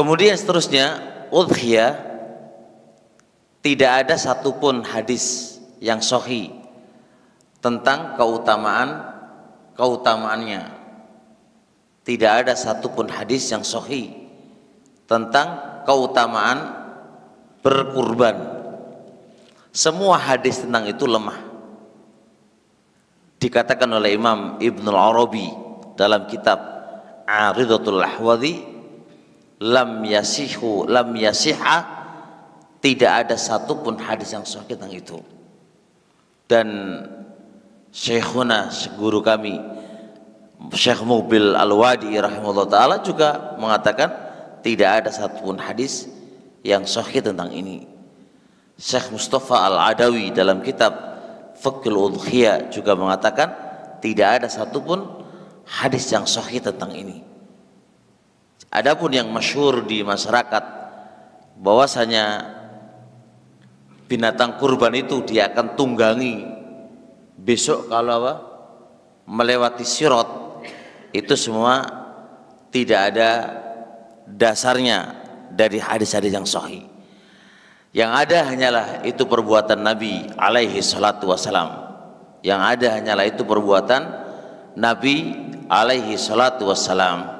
Kemudian seterusnya, udhiyah tidak ada satupun hadis yang sohi tentang keutamaan keutamaannya. Tidak ada satupun hadis yang sohi tentang keutamaan berkurban. Semua hadis tentang itu lemah dikatakan oleh Imam Ibn Al Arabi dalam kitab Aridatul Ahwadi lam yasihu lam yasiha tidak ada satupun hadis yang sahih tentang itu dan syekhuna guru kami Syekh Mubil Al-Wadi rahimahullah taala juga mengatakan tidak ada satupun hadis yang sahih tentang ini Syekh Mustafa Al-Adawi dalam kitab Fakil Udhiyah juga mengatakan tidak ada satupun hadis yang sahih tentang ini Adapun yang masyhur di masyarakat bahwasanya binatang kurban itu dia akan tunggangi besok kalau apa? melewati sirot itu semua tidak ada dasarnya dari hadis-hadis yang sahih. Yang ada hanyalah itu perbuatan Nabi alaihi salatu wasalam. Yang ada hanyalah itu perbuatan Nabi alaihi salatu wasalam.